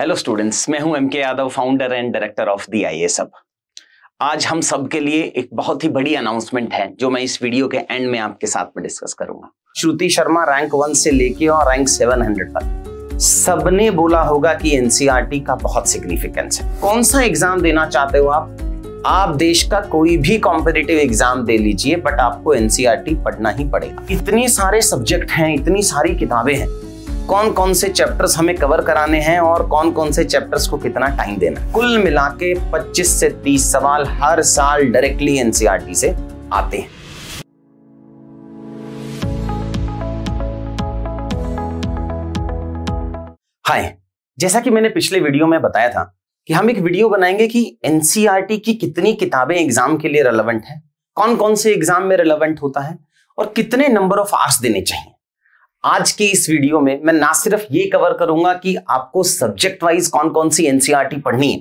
Hello students मैं हूं M K Yadav founder and director of the I सब आज हम सबके लिए एक बहुत ही बड़ी अनाउंसमेंट है जो मैं इस वीडियो के एंड में आपके साथ में डिस्कस करूंगा श्रुति शर्मा रैंक वन से लेके और रैंक सेवन हंड्रेड तक सबने बोला होगा कि एनसीईआरटी e का बहुत सिग्निफिकेंस है कौन सा एग्जाम देना चाहते हो आप आप देश का कोई भी कॉम्पिटेटिव एग्जाम दे लीजिए बट आपको एनसीईआरटी e पढ़ना ही पड़ेगा इतने सारे सब्जेक्ट हैं इतनी सारी किताबें हैं कौन कौन से चैप्टर्स हमें कवर कराने हैं और कौन कौन से चैप्टर्स को कितना टाइम देना कुल मिला के पच्चीस से तीस सवाल हर साल डायरेक्टली एनसीआरटी e से आते हैं हाय जैसा कि मैंने पिछले वीडियो में बताया था कि हम एक वीडियो बनाएंगे कि एनसीआर e की कितनी किताबें एग्जाम के लिए रेलेवेंट है कौन कौन से एग्जाम में रेलेवेंट होता है और कितने नंबर ऑफ आर्स देने चाहिए आज की इस वीडियो में मैं ना सिर्फ ये कवर करूंगा कि आपको सब्जेक्ट वाइज कौन कौन सी एनसीईआरटी e पढ़नी है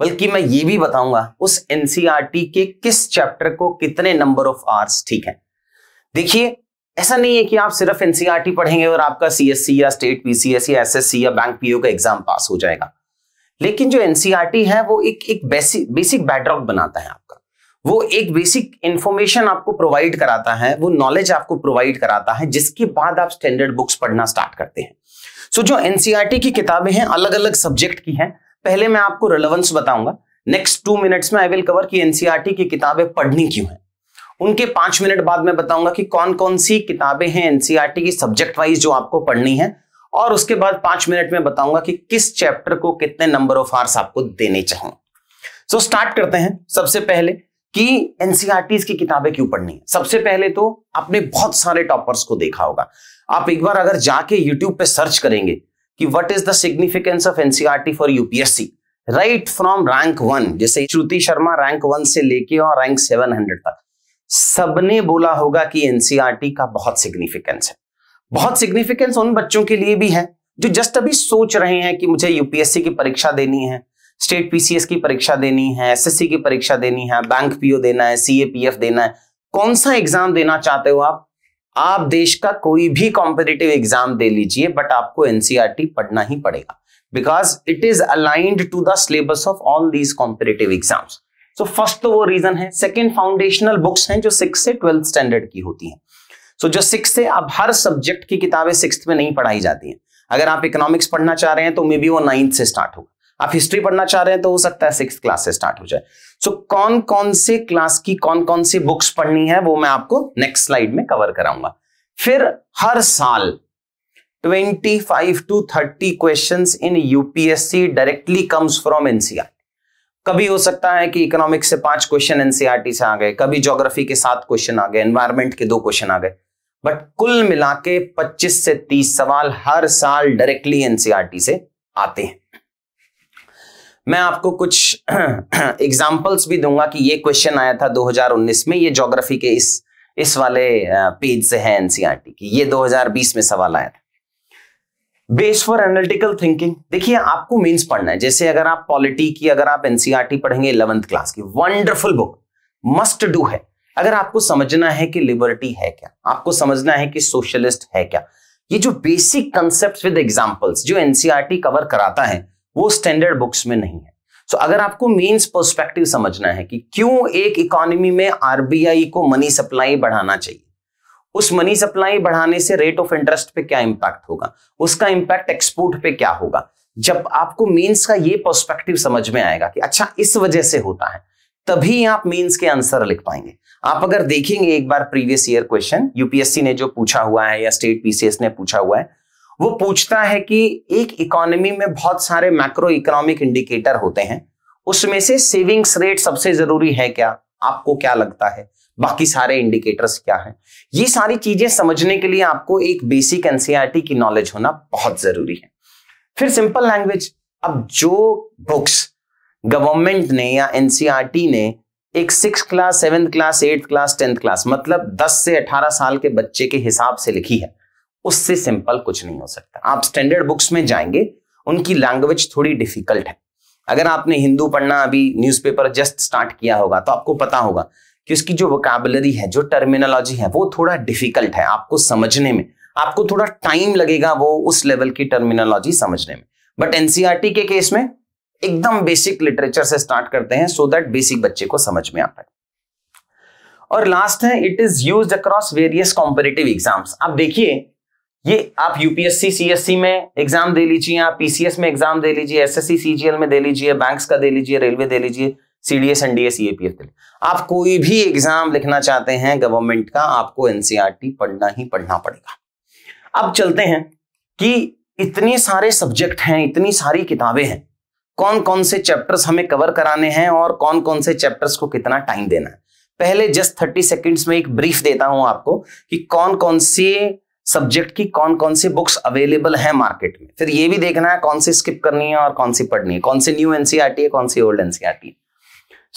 बल्कि मैं ये भी बताऊंगा उस एनसीईआरटी e के किस चैप्टर को कितने नंबर ऑफ आवर्स ठीक है देखिए ऐसा नहीं है कि आप सिर्फ एनसीईआरटी e पढ़ेंगे और आपका सीएससी या स्टेट पीसीएस या एस या बैंक पीओ का एग्जाम पास हो जाएगा लेकिन जो एनसीआरटी है वो एक एक बेसिक बेसिक बैकड्रॉप बनाता है आपका वो एक बेसिक इंफॉर्मेशन आपको प्रोवाइड कराता है वो नॉलेज आपको प्रोवाइड कराता है जिसके बाद आप स्टैंडर्ड बुक्स पढ़ना स्टार्ट करते हैं सो so, जो एनसीआरटी e की किताबें हैं अलग अलग सब्जेक्ट की हैं पहले मैं आपको रिलेवेंस बताऊंगा नेक्स्ट टू मिनट्स में आई विल कवर कि एनसीआरटी e की किताबें पढ़नी क्यों है उनके पांच मिनट बाद में बताऊंगा कि कौन कौन सी किताबें हैं एनसीआरटी e की सब्जेक्ट वाइज जो आपको पढ़नी है और उसके बाद पांच मिनट में बताऊंगा कि किस चैप्टर को कितने नंबर ऑफ आर्स आपको देने चाहिए सो so, स्टार्ट करते हैं सबसे पहले कि एनसीआरटी e की किताबें क्यों पढ़नी है सबसे पहले तो आपने बहुत सारे टॉपर्स को देखा होगा आप एक बार अगर जाके यूट्यूब पे सर्च करेंगे कि what is the significance of NCERT for UPSC right from rank one जैसे श्रुति शर्मा रैंक वन से लेके और रैंक सेवन हंड्रेड तक सबने बोला होगा कि एनसीआरटी e का बहुत सिग्निफिकेंस है बहुत सिग्निफिकेंस उन बच्चों के लिए भी है जो जस्ट अभी सोच रहे हैं कि मुझे यूपीएससी की परीक्षा देनी है स्टेट पीसीएस की परीक्षा देनी है एसएससी की परीक्षा देनी है बैंक पीओ देना है सीएपीएफ देना है कौन सा एग्जाम देना चाहते हो आप आप देश का कोई भी कॉम्पिटेटिव एग्जाम दे लीजिए बट आपको एनसीआरटी e पढ़ना ही पड़ेगा because it is aligned to the syllabus of all these competitive exams so first तो वो रीजन है सेकेंड फाउंडेशनल बुक्स हैं जो सिक्स से ट्वेल्थ स्टैंडर्ड की होती हैं सो so, जो सिक्स से अब हर सब्जेक्ट की किताबें सिक्स में नहीं पढ़ाई जाती हैं अगर आप इकोनॉमिक्स पढ़ना चाह रहे हैं तो मे बी वो नाइन्थ से स्टार्ट होगा आप हिस्ट्री पढ़ना चाह रहे हैं तो हो सकता है सिक्स क्लास से स्टार्ट हो जाए सो so, कौन कौन से क्लास की कौन कौन सी बुक्स पढ़नी है वो मैं आपको नेक्स्ट स्लाइड में कवर कराऊंगा फिर हर साल 25 two 30 questions in UPSC directly comes from NCERT कभी हो सकता है कि इकोनॉमिक्स से पांच क्वेश्चन एनसीआर e से आ गए कभी ज्योग्राफी के सात क्वेश्चन आ गए एनवायरमेंट के दो क्वेश्चन आ गए बट कुल मिला के पच्चीस से तीस सवाल हर साल डायरेक्टली एनसीआरटी e से आते हैं मैं आपको कुछ एग्जाम्पल्स भी दूंगा कि ये क्वेश्चन आया था 2019 में ये ज्योग्राफी के इस इस वाले पेज से है एनसीआर e की ये 2020 में सवाल आया था बेस फॉर एनालिटिकल थिंकिंग देखिए आपको मीन्स पढ़ना है जैसे अगर आप पॉलिटी की अगर आप एनसीआर e पढ़ेंगे इलेवंथ क्लास की वंडरफुल बुक मस्ट डू है अगर आपको समझना है कि लिबर्टी है क्या आपको समझना है कि सोशलिस्ट है क्या ये जो बेसिक कंसेप्ट विद एग्जाम्पल्स जो एनसीआर कवर e कराता है वो स्टैंडर्ड बुक्स में नहीं है सो so, अगर आपको मीन्स पर्सपेक्टिव समझना है कि क्यों एक इकोनॉमी में आरबीआई को मनी सप्लाई बढ़ाना चाहिए उस मनी सप्लाई बढ़ाने से रेट ऑफ इंटरेस्ट पे क्या इंपैक्ट होगा उसका इंपैक्ट एक्सपोर्ट पे क्या होगा जब आपको मीन्स का ये पर्सपेक्टिव समझ में आएगा कि अच्छा इस वजह से होता है तभी आप मीन्स के आंसर लिख पाएंगे आप अगर देखेंगे एक बार प्रीवियस ईयर क्वेश्चन यूपीएससी ने जो पूछा हुआ है या स्टेट पीसीएस ने पूछा हुआ है वो पूछता है कि एक इकोनॉमी में बहुत सारे मैक्रो इकोनॉमिक इंडिकेटर होते हैं उसमें से सेविंग्स रेट सबसे जरूरी है क्या आपको क्या लगता है बाकी सारे इंडिकेटर्स क्या हैं ये सारी चीजें समझने के लिए आपको एक बेसिक एनसीईआरटी की नॉलेज होना बहुत जरूरी है फिर सिंपल लैंग्वेज अब जो बुक्स गवर्नमेंट ने या एनसीईआरटी ने एक six class seventh class eighth class tenth class मतलब दस से अठारह साल के बच्चे के हिसाब से लिखी है उससे सिंपल कुछ नहीं हो सकता आप स्टैंडर्ड बुक्स में जाएंगे उनकी लैंग्वेज थोड़ी डिफिकल्ट है अगर आपने हिंदू पढ़ना अभी न्यूज़पेपर जस्ट स्टार्ट किया होगा तो आपको पता होगा कि उसकी जो वोकेबलरी है जो टर्मिनोलॉजी है वो थोड़ा डिफिकल्ट है आपको समझने में आपको थोड़ा टाइम लगेगा वो उस लेवल की टर्मिनोलॉजी समझने में बट एनसीआर e के केस में एकदम बेसिक लिटरेचर से स्टार्ट करते हैं सो दैट बेसिक बच्चे को समझ में आ पाए और लास्ट है it is use across various competitive exams आप देखिए ये आप यूपीएससी सीएससी में एग्जाम दे लीजिए आप पीसीएस में एग्जाम दे लीजिए एसएससी सीजीएल में दे लीजिए बैंक्स का दे लीजिए रेलवे दे लीजिए सीडीएस एनडीएस ईएपीएफ दे आप कोई भी एग्जाम लिखना चाहते हैं गवर्नमेंट का आपको एनसीईआरटी e पढ़ना ही पढ़ना पड़ेगा अब चलते हैं कि इतने सारे सब्जेक्ट हैं इतनी सारी किताबें हैं कौन कौन से चैप्टर्स हमें कवर कराने हैं और कौन कौन से चैप्टर्स को कितना टाइम देना है पहले जस्ट थर्टी सेकेंड्स में एक ब्रीफ देता हूं आपको कि कौन कौन से सब्जेक्ट की कौन कौन सी बुक्स अवेलेबल है मार्केट में फिर ये भी देखना है कौन सी स्किप करनी है और कौन सी पढ़नी है कौन सी न्यू एनसीआरटी है कौन सी ओल्ड एनसीआरटी है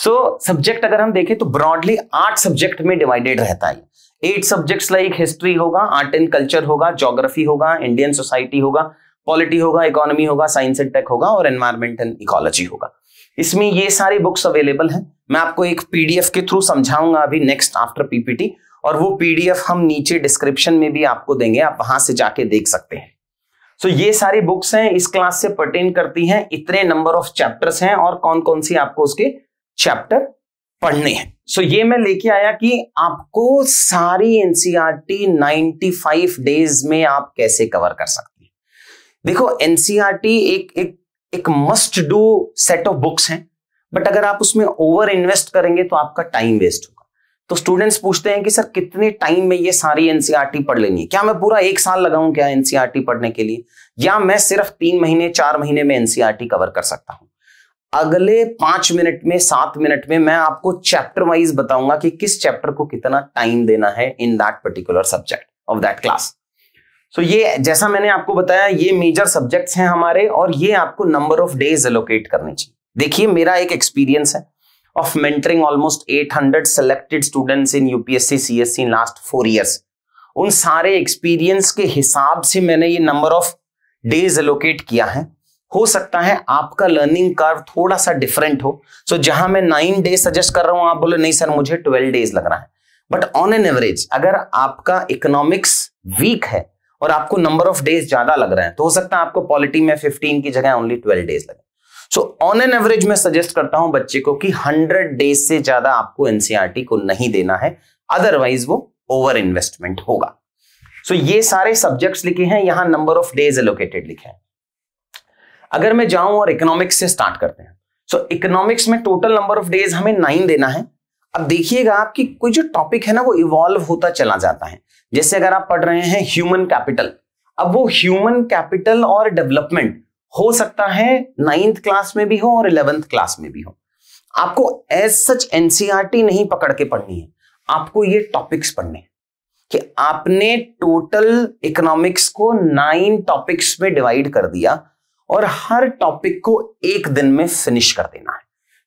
सो so, सब्जेक्ट अगर हम देखें तो ब्रॉडली आठ सब्जेक्ट में डिवाइडेड रहता है एट सब्जेक्ट्स लाइक हिस्ट्री होगा आर्ट एंड कल्चर होगा जोग्राफी होगा इंडियन सोसाइटी होगा पॉलिटी होगा इकोनॉमी होगा साइंस एंड टेक होगा और एनवायरमेंट एंड इकोलॉजी होगा इसमें ये सारी बुक्स अवेलेबल हैं मैं आपको एक पीडीएफ के थ्रू समझाऊंगा अभी नेक्स्ट आफ्टर पीपीटी और वो पीडीएफ हम नीचे डिस्क्रिप्शन में भी आपको देंगे आप वहां से जाके देख सकते हैं सो so, ये सारी बुक्स हैं इस क्लास से पर्टेन करती हैं इतने नंबर ऑफ चैप्टर्स हैं और कौन कौन सी आपको उसके चैप्टर पढ़ने हैं सो so, ये मैं लेके आया कि आपको सारी एनसीआर 95 डेज में आप कैसे कवर कर सकते हैं देखो एनसीआर e एक एक एक must do set of books हैं बट अगर आप उसमें ओवर इन्वेस्ट करेंगे तो आपका टाइम वेस्ट होगा तो स्टूडेंट्स पूछते हैं कि सर कितने टाइम में ये सारी एनसीईआरटी e पढ़ लेनी है क्या मैं पूरा एक साल लगाऊं क्या एनसीईआरटी e पढ़ने के लिए या मैं सिर्फ तीन महीने चार महीने में एनसीईआरटी कवर e कर सकता हूं अगले पांच मिनट में सात मिनट में मैं आपको चैप्टर वाइज बताऊंगा कि किस चैप्टर को कितना टाइम देना है in that particular subject of that class so ये जैसा मैंने आपको बताया ये मेजर सब्जेक्ट्स हैं हमारे और ये आपको नंबर ऑफ डेज एलोकेट करने चाहिए देखिए मेरा एक एक्सपीरियंस है of mentoring almost 800 selected students in UPSC CSC in last four years. उन सारे एक्सपीरियंस के हिसाब से मैंने ये नंबर ऑफ डेज एलोकेट किया है हो सकता है आपका लर्निंग कर्व थोड़ा सा डिफरेंट हो सो so, जहां मैं नाइन डेज सजेस्ट कर रहा हूं आप बोले नहीं सर मुझे ट्वेल्व डेज लग रहा है बट ऑन एन एवरेज अगर आपका इकोनॉमिक्स वीक है और आपको नंबर ऑफ डेज ज्यादा लग रहा है तो हो सकता है आपको पॉलिटी में फिफ्टीन की जगह ओनली ट्वेल्व डेज लगे सो ऑन एन एवरेज मैं सजेस्ट करता हूं बच्चे को कि 100 डेज से ज्यादा आपको एनसीआरटी e को नहीं देना है अदरवाइज वो ओवर इन्वेस्टमेंट होगा सो so, ये सारे सब्जेक्ट्स लिखे हैं यहां नंबर ऑफ डेज एलोकेटेड लिखे हैं अगर मैं जाऊं और इकोनॉमिक्स से स्टार्ट करते हैं सो so, इकोनॉमिक्स में टोटल नंबर ऑफ डेज हमें नाइन देना है अब देखिएगा आपकी कोई जो टॉपिक है ना वो इवॉल्व होता चला जाता है जैसे अगर आप पढ़ रहे हैं ह्यूमन कैपिटल अब वो ह्यूमन कैपिटल और डेवलपमेंट हो सकता है नाइन्थ क्लास में भी हो और इलेवेंथ क्लास में भी हो आपको एज सच एनसीआरटी नहीं पकड़ के पढ़नी है आपको ये टॉपिक्स पढ़ने कि आपने टोटल इकोनॉमिक्स को नाइन टॉपिक्स में डिवाइड कर दिया और हर टॉपिक को एक दिन में फिनिश कर देना है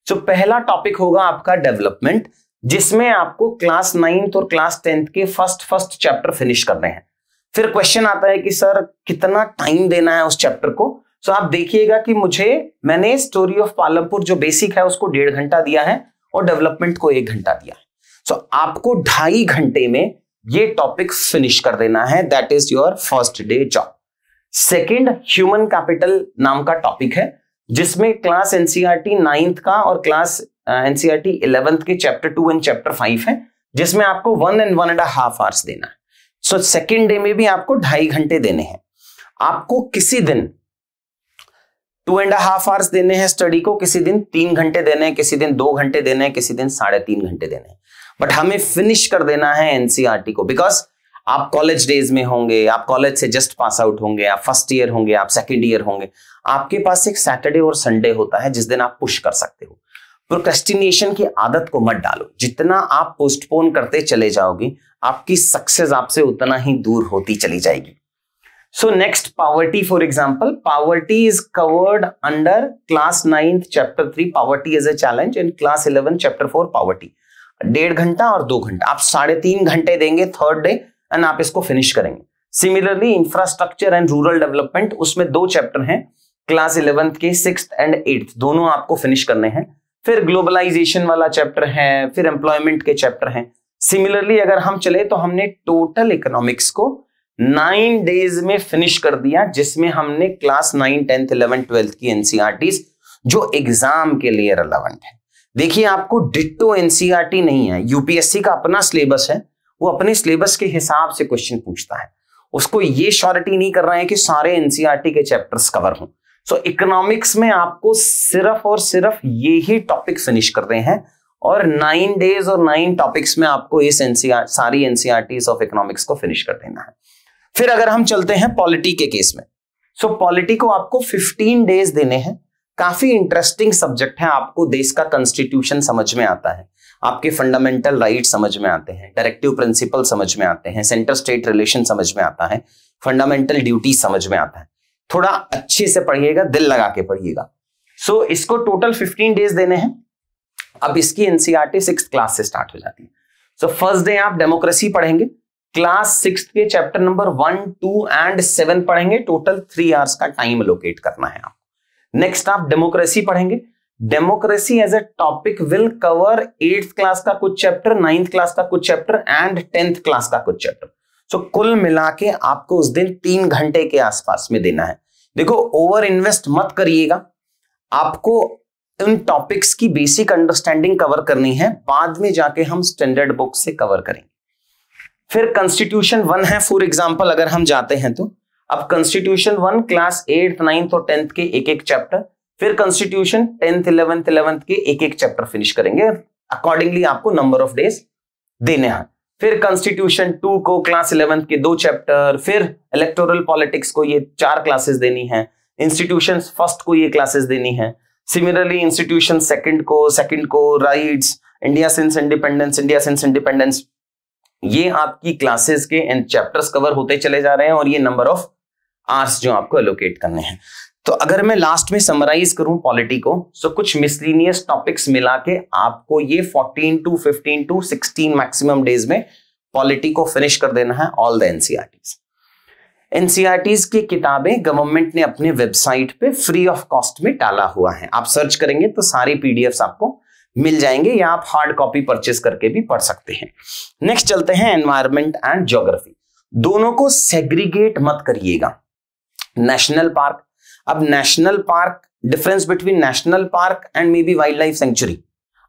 तो पहला टॉपिक होगा आपका डेवलपमेंट जिसमें आपको क्लास नाइन्थ और क्लास टेंथ के फर्स्ट फर्स्ट चैप्टर फिनिश करने हैं फिर क्वेश्चन आता है कि सर कितना टाइम देना है उस चैप्टर को सो आप देखिएगा कि मुझे मैंने स्टोरी ऑफ पालमपुर जो बेसिक है उसको डेढ़ घंटा दिया है और डेवलपमेंट को एक घंटा दिया है सो so, आपको ढाई घंटे में ये टॉपिक फिनिश कर देना है that is your first day job second human capital नाम का टॉपिक है जिसमें क्लास एनसीआरटी नाइन्थ का और क्लास एनसीआरटी इलेवेंथ के chapter two and chapter five है जिसमें आपको one and one and half hours देना है सो सेकेंड डे में भी आपको ढाई घंटे देने हैं आपको किसी दिन टू एंड हाफ आवर्स देने हैं स्टडी को किसी दिन तीन घंटे देने हैं किसी दिन दो घंटे देने हैं किसी दिन साढ़े तीन घंटे देने हैं बट हमें फिनिश कर देना है एनसीआरटी e को बिकॉज आप कॉलेज डेज में होंगे आप कॉलेज से जस्ट पास आउट होंगे आप फर्स्ट ईयर होंगे आप सेकेंड ईयर होंगे आपके पास एक सैटरडे और संडे होता है जिस दिन आप पुश कर सकते हो प्रोक्रेस्टिनेशन की आदत को मत डालो जितना आप पोस्टपोन करते चले जाओगे आपकी सक्सेस आपसे उतना ही दूर होती चली जाएगी So next poverty, for example, poverty is covered under class 9th chapter 3 poverty as a challenge and class 11 chapter 4 poverty. डेढ़ घंटा और दो घंटा आप साढ़े तीन घंटे देंगे थर्ड डे एंड आप इसको फिनिश करेंगे similarly infrastructure and rural development उसमें दो चैप्टर हैं क्लास इलेवेंथ के सिक्स एंड एट्थ दोनों आपको फिनिश करने हैं फिर ग्लोबलाइजेशन वाला चैप्टर है फिर एम्प्लॉयमेंट के चैप्टर हैं सिमिलरली अगर हम चले तो हमने टोटल इकोनॉमिक्स को नाइन डेज में फिनिश कर दिया जिसमें हमने class nine tenth eleven twelfth की एनसीआर e जो एग्जाम के लिए रेलेवेंट है देखिए आपको डिट्टो एनसीआर e नहीं है यूपीएससी का अपना सिलेबस है वो अपने सिलेबस के हिसाब से क्वेश्चन पूछता है उसको ये श्योरिटी नहीं कर रहा है कि सारे एनसीआरटी e के चैप्टर्स कवर हों सो so, इकोनॉमिक्स में आपको सिर्फ और सिर्फ ये ही टॉपिक फिनिश करते हैं और नाइन डेज और नाइन टॉपिक्स में आपको इस एनसीआर सारी एनसीआर ऑफ इकोनॉमिक्स को फिनिश कर देना है फिर अगर हम चलते हैं पॉलिटी के केस में सो so, पॉलिटी को आपको 15 डेज देने हैं काफी इंटरेस्टिंग सब्जेक्ट है आपको देश का कॉन्स्टिट्यूशन समझ में आता है आपके फंडामेंटल राइट समझ में आते हैं डायरेक्टिव प्रिंसिपल समझ में आते हैं सेंटर स्टेट रिलेशन समझ में आता है फंडामेंटल ड्यूटी समझ में आता है थोड़ा अच्छे से पढ़िएगा दिल लगा के पढ़िएगा सो so, इसको टोटल 15 डेज देने हैं अब इसकी एनसीआरटी सिक्स क्लास से स्टार्ट हो जाती है सो फर्स्ट डे आप डेमोक्रेसी पढ़ेंगे क्लास सिक्स के chapter number one two and seven पढ़ेंगे टोटल थ्री आवर्स का टाइम लोकेट करना है आपको नेक्स्ट आप डेमोक्रेसी पढ़ेंगे democracy as a topic will cover eighth class का कुछ चैप्टर नाइन्थ क्लास का कुछ चैप्टर एंड टेंथ क्लास का कुछ चैप्टर सो so, कुल मिला के आपको उस दिन तीन घंटे के आसपास में देना है देखो ओवर इन्वेस्ट मत करिएगा आपको उन टॉपिक्स की बेसिक अंडरस्टैंडिंग कवर करनी है बाद में जाके हम स्टैंडर्ड बुक से कवर करेंगे फिर कॉन्स्टिट्यूशन वन है फॉर एग्जाम्पल अगर हम जाते हैं तो अब constitution one class eight ninth और टेंथ के एक एक चैप्टर फिर कॉन्स्टिट्यूशन टेंथ इलेवेंथ इलेवंथ के एक एक चैप्टर फिनिश करेंगे अकॉर्डिंगली आपको नंबर ऑफ डेज देने हैं फिर कॉन्स्टिट्यूशन टू को क्लास इलेवंथ के दो चैप्टर फिर इलेक्टोरल पॉलिटिक्स को ये चार क्लासेस देनी है इंस्टीट्यूशन फर्स्ट को ये क्लासेस देनी है सिमिलरली इंस्टीट्यूशन सेकंड को सेकंड को rights India since independence India since independence ये आपकी क्लासेस के एंड चैप्टर्स कवर होते चले जा रहे हैं और ये नंबर ऑफ आर्स जो आपको एलोकेट करने हैं तो अगर मैं लास्ट में समराइज करूं पॉलिटी को सो कुछ मिसलिनियस टॉपिक्स मिला के आपको ये 14 टू 15 टू 16 मैक्सिमम डेज में पॉलिटी को फिनिश कर देना है ऑल द एनसीआरटीज एनसीआरटीज की किताबें गवर्नमेंट ने अपने वेबसाइट पे फ्री ऑफ कॉस्ट में डाला हुआ है आप सर्च करेंगे तो सारी पीडीएफ आपको मिल जाएंगे या आप हार्ड कॉपी परचेस करके भी पढ़ सकते हैं नेक्स्ट चलते हैं एनवायरमेंट एंड ज्योग्राफी दोनों को सेग्रीगेट मत करिएगा नेशनल पार्क अब national park difference between national park and maybe wildlife sanctuary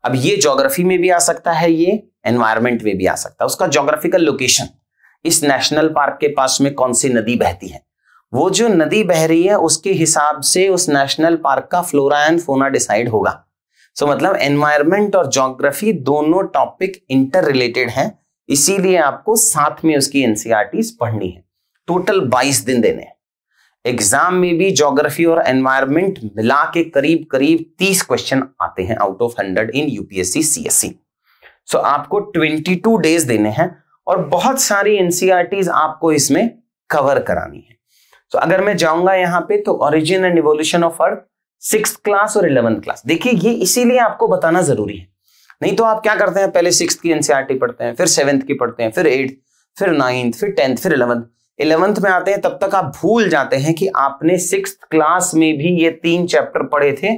अब ये ज्योग्राफी में भी आ सकता है ये एनवायरमेंट में भी आ सकता है उसका ज्योग्राफिकल लोकेशन इस नेशनल पार्क के पास में कौन सी नदी बहती है वो जो नदी बह रही है उसके हिसाब से उस नेशनल पार्क का फ्लोरा एंड फोना डिसाइड होगा सो मतलब एनवायरमेंट और जोग्राफी दोनों टॉपिक इंटर रिलेटेड हैं इसीलिए आपको साथ में उसकी एनसीआरटीज e पढ़नी है टोटल 22 दिन देने हैं एग्जाम में भी जोग्राफी और एनवायरमेंट मिला के करीब करीब 30 क्वेश्चन आते हैं out of 100 in UPSC CSE so आपको 22 डेज देने हैं और बहुत सारी एनसीआरटीज e आपको इसमें कवर करानी है सो so, अगर मैं जाऊंगा यहाँ पे तो origin and evolution of earth six class और इलेवंथ क्लास देखिए ये इसीलिए आपको बताना जरूरी है नहीं तो आप क्या करते हैं पहले सिक्स की एनसीआरटी e पढ़ते हैं फिर सेवंथ की पढ़ते हैं फिर एट फिर नाइन्थ फिर टेंथ फिर इलेवंथ इलेवंथ में आते हैं तब तक आप भूल जाते हैं कि आपने सिक्स क्लास में भी ये तीन चैप्टर पढ़े थे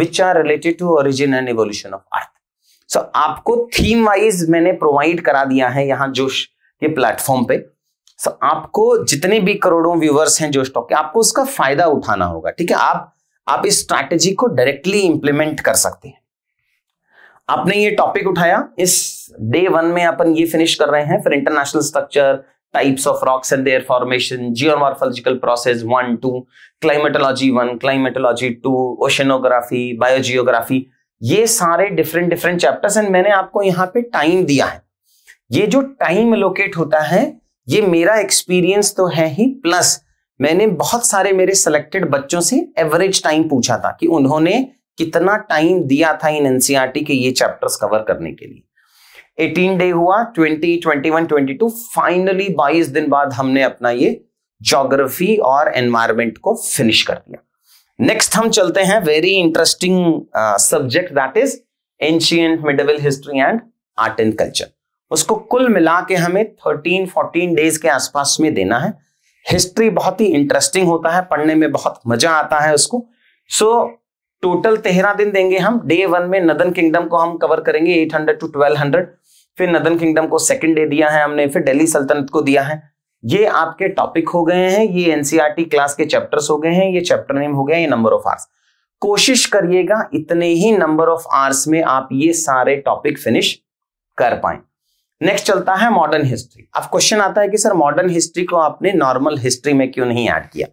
which are related to origin and evolution of earth so आपको थीम वाइज मैंने प्रोवाइड करा दिया है यहाँ जोश के प्लेटफॉर्म पे सो so, आपको जितने भी करोड़ों व्यूवर्स हैं जोश टॉक के आपको उसका फायदा उठाना होगा ठीक है आप आप इस स्ट्रैटेजी को डायरेक्टली इंप्लीमेंट कर सकते हैं आपने ये टॉपिक उठाया इस डे वन में अपन ये फिनिश कर रहे हैं फिर international structure types of rocks and their formation geomorphological process one two climatology one climatology two oceanography biogeography ये सारे डिफरेंट डिफरेंट चैप्टर्स एंड मैंने आपको यहाँ पे टाइम दिया है ये जो टाइम लोकेट होता है ये मेरा एक्सपीरियंस तो है ही प्लस मैंने बहुत सारे मेरे सिलेक्टेड बच्चों से एवरेज टाइम पूछा था कि उन्होंने कितना टाइम दिया था इन एनसीआरटी e के ये चैप्टर्स कवर करने के लिए 18 डे हुआ 20, 21, 22 फाइनली 22 दिन बाद हमने अपना ये जोग्राफी और एनवायरमेंट को फिनिश कर दिया नेक्स्ट हम चलते हैं very interesting subject that is ancient medieval history and art and culture उसको कुल मिला के हमें 13, 14 डेज के आसपास में देना है हिस्ट्री बहुत ही इंटरेस्टिंग होता है पढ़ने में बहुत मजा आता है उसको सो टोटल तेरह दिन देंगे हम डे वन में नदन किंगडम को हम कवर करेंगे 800 टू हंड्रेड फिर नदन किंगडम को सेकंड डे दिया है हमने फिर दिल्ली सल्तनत को दिया है ये आपके टॉपिक हो गए हैं ये एनसीईआरटी क्लास e के चैप्टर्स हो गए हैं ये चैप्टर नेम हो गया ये नंबर ऑफ आर्स कोशिश करिएगा इतने ही नंबर ऑफ आर्स में आप ये सारे टॉपिक फिनिश कर पाए नेक्स्ट चलता है मॉडर्न हिस्ट्री अब क्वेश्चन आता है कि सर मॉडर्न हिस्ट्री को आपने नॉर्मल हिस्ट्री में क्यों नहीं ऐड किया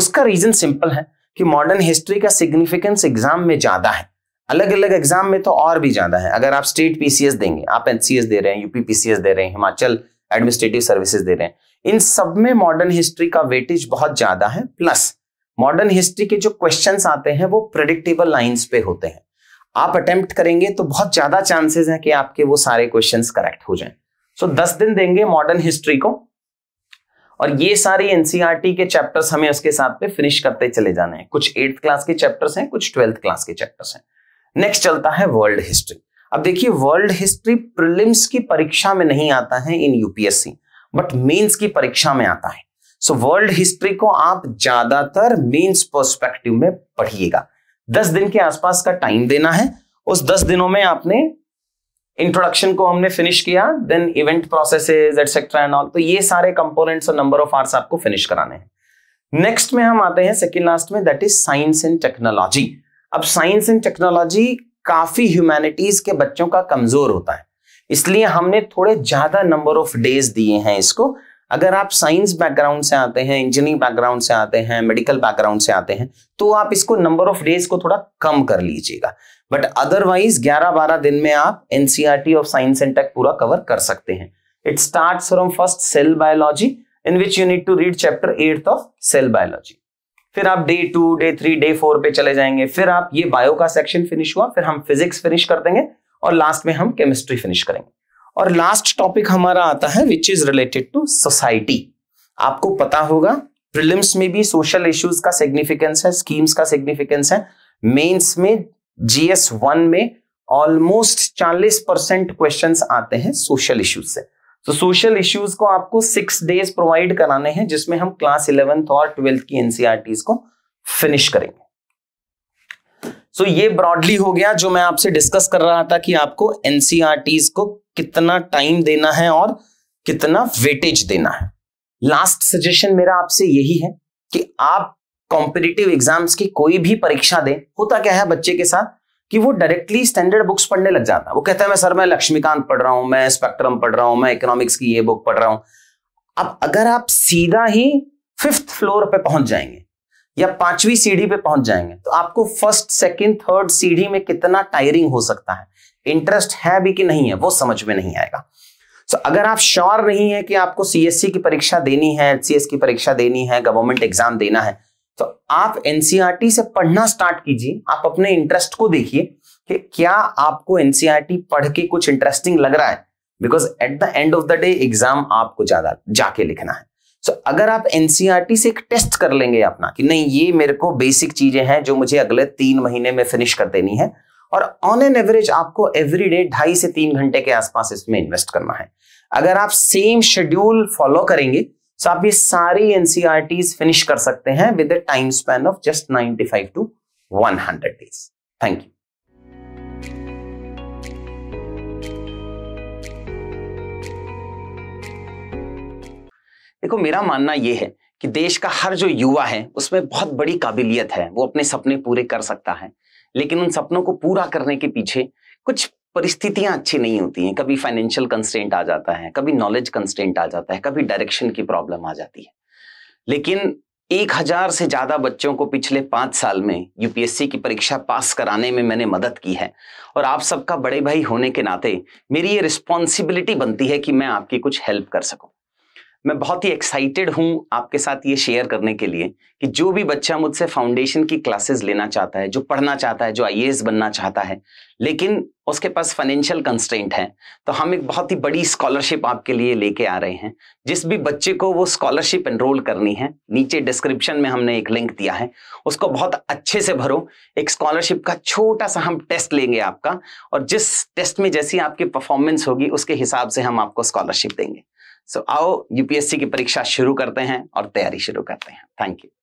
उसका रीजन सिंपल है कि मॉडर्न हिस्ट्री का सिग्निफिकेंस एग्जाम में ज्यादा है अलग अलग एग्जाम में तो और भी ज्यादा है अगर आप स्टेट पीसीएस देंगे आप एनसीएस दे रहे हैं यूपी पीसीएस दे रहे हैं हिमाचल एडमिनिस्ट्रेटिव सर्विसेज दे रहे हैं इन सब में मॉडर्न हिस्ट्री का वेटेज बहुत ज्यादा है प्लस मॉडर्न हिस्ट्री के जो क्वेश्चंस आते हैं वो प्रेडिक्टेबल लाइंस पे होते हैं आप अटेम्प्ट करेंगे तो बहुत ज्यादा चांसेस है कि आपके वो सारे क्वेश्चन करेक्ट हो जाए सो so, दस दिन देंगे मॉडर्न हिस्ट्री को और ये सारे एनसीईआरटी e के चैप्टर्स हमें उसके साथ पे फिनिश करते चले जाने हैं कुछ एट्थ क्लास के चैप्टर्स हैं कुछ ट्वेल्थ क्लास के चैप्टर्स हैं नेक्स्ट चलता है वर्ल्ड हिस्ट्री अब देखिए वर्ल्ड हिस्ट्री प्रिलिम्स की परीक्षा में नहीं आता है इन यूपीएससी बट मेंस की परीक्षा में आता है सो वर्ल्ड हिस्ट्री को आप ज्यादातर मेन्स पर्सपेक्टिव में पढ़िएगा दस दिन के आसपास का टाइम देना है उस दस दिनों में आपने इंट्रोडक्शन को हमने फिनिश किया then event processes etcetera and all तो ये सारे कंपोनेंट्स और नंबर ऑफ आर्स आपको फिनिश कराने हैं नेक्स्ट में हम आते हैं सेकेंड लास्ट में that is science and technology अब साइंस एंड टेक्नोलॉजी काफी ह्यूमैनिटीज के बच्चों का कमजोर होता है इसलिए हमने थोड़े ज्यादा नंबर ऑफ डेज दिए हैं इसको अगर आप साइंस बैकग्राउंड से आते हैं इंजीनियरिंग बैकग्राउंड से आते हैं मेडिकल बैकग्राउंड से आते हैं तो आप इसको नंबर ऑफ डेज को थोड़ा कम कर लीजिएगा बट अदरवाइज 11-12 दिन में आप NCERT of science and tech पूरा कवर कर सकते हैं it start from first cell biology in which you need to read chapter eight of cell biology फिर आप day two day three day four पे चले जाएंगे फिर आप ये बायो का सेक्शन फिनिश हुआ फिर हम फिजिक्स फिनिश कर देंगे और लास्ट में हम केमिस्ट्री फिनिश करेंगे और लास्ट टॉपिक हमारा आता है which is related to society आपको पता होगा प्रिलिम्स में भी सोशल इश्यूज का सिग्निफिकेंस है स्कीम्स का सिग्निफिकेंस है मेंस में जीएस वन में ऑलमोस्ट 40 परसेंट क्वेश्चन आते हैं सोशल इश्यूज से तो सोशल इश्यूज को आपको सिक्स डेज प्रोवाइड कराने हैं जिसमें हम क्लास इलेवेंथ और ट्वेल्थ की एनसीआरटीज e को फिनिश करेंगे सो ये ब्रॉडली हो गया जो मैं आपसे डिस्कस कर रहा था कि आपको एनसीआरटीज e को कितना टाइम देना है और कितना वेटेज देना है लास्ट सजेशन मेरा आपसे यही है कि आप कॉम्पिटिटिव एग्जाम्स की कोई भी परीक्षा दें होता क्या है बच्चे के साथ कि वो डायरेक्टली स्टैंडर्ड बुक्स पढ़ने लग जाता है वो कहता है मैं सर मैं लक्ष्मीकांत पढ़ रहा हूं मैं स्पेक्ट्रम पढ़ रहा हूं मैं इकोनॉमिक्स की ये बुक पढ़ रहा हूं अब अगर आप सीधा ही फिफ्थ फ्लोर पे पहुंच जाएंगे या पांचवी सीढ़ी पे पहुंच जाएंगे तो आपको फर्स्ट सेकंड थर्ड सीढ़ी में कितना टायरिंग हो सकता है इंटरेस्ट है भी कि नहीं है वो समझ में नहीं आएगा सो so, अगर आप श्योर नहीं है कि आपको सीएससी e की परीक्षा देनी है एचसीएस e की परीक्षा देनी है गवर्नमेंट एग्जाम देना है तो आप एनसीईआरटी e से पढ़ना स्टार्ट कीजिए आप अपने इंटरेस्ट को देखिए कि क्या आपको एनसीईआरटी पढ़ के कुछ इंटरेस्टिंग लग रहा है because at the end of the day exam आपको ज्यादा जाके लिखना है सो so, अगर आप एनसीईआरटी e से एक टेस्ट कर लेंगे अपना कि नहीं ये मेरे को बेसिक चीजें हैं जो मुझे अगले तीन महीने में फिनिश कर देनी है और ऑन एन एवरेज आपको एवरी डे ढाई से तीन घंटे के आसपास इसमें इन्वेस्ट करना है अगर आप सेम शेड्यूल फॉलो करेंगे तो आप ये सारी एनसीआर फिनिश e कर सकते हैं with time span of just five to hundred days thank you देखो मेरा मानना यह है कि देश का हर जो युवा है उसमें बहुत बड़ी काबिलियत है वो अपने सपने पूरे कर सकता है लेकिन उन सपनों को पूरा करने के पीछे कुछ परिस्थितियां अच्छी नहीं होती हैं कभी फाइनेंशियल कंस्टेंट आ जाता है कभी नॉलेज कंस्टेंट आ जाता है कभी डायरेक्शन की प्रॉब्लम आ जाती है लेकिन एक हजार से ज्यादा बच्चों को पिछले पांच साल में यूपीएससी की परीक्षा पास कराने में मैंने मदद की है और आप सबका बड़े भाई होने के नाते मेरी ये रिस्पॉन्सिबिलिटी बनती है कि मैं आपकी कुछ हेल्प कर सकूं मैं बहुत ही एक्साइटेड हूं आपके साथ ये शेयर करने के लिए कि जो भी बच्चा मुझसे फाउंडेशन की क्लासेस लेना चाहता है जो पढ़ना चाहता है जो आई बनना चाहता है लेकिन उसके पास फाइनेंशियल कंस्टेंट है तो हम एक बहुत ही बड़ी स्कॉलरशिप आपके लिए लेके आ रहे हैं जिस भी बच्चे को वो स्कॉलरशिप एनरोल करनी है नीचे डिस्क्रिप्शन में हमने एक लिंक दिया है उसको बहुत अच्छे से भरो एक स्कॉलरशिप का छोटा सा हम टेस्ट लेंगे आपका और जिस टेस्ट में जैसी आपकी परफॉर्मेंस होगी उसके हिसाब से हम आपको स्कॉलरशिप देंगे सो आओ यूपीएससी की परीक्षा शुरू करते हैं और तैयारी शुरू करते हैं थैंक यू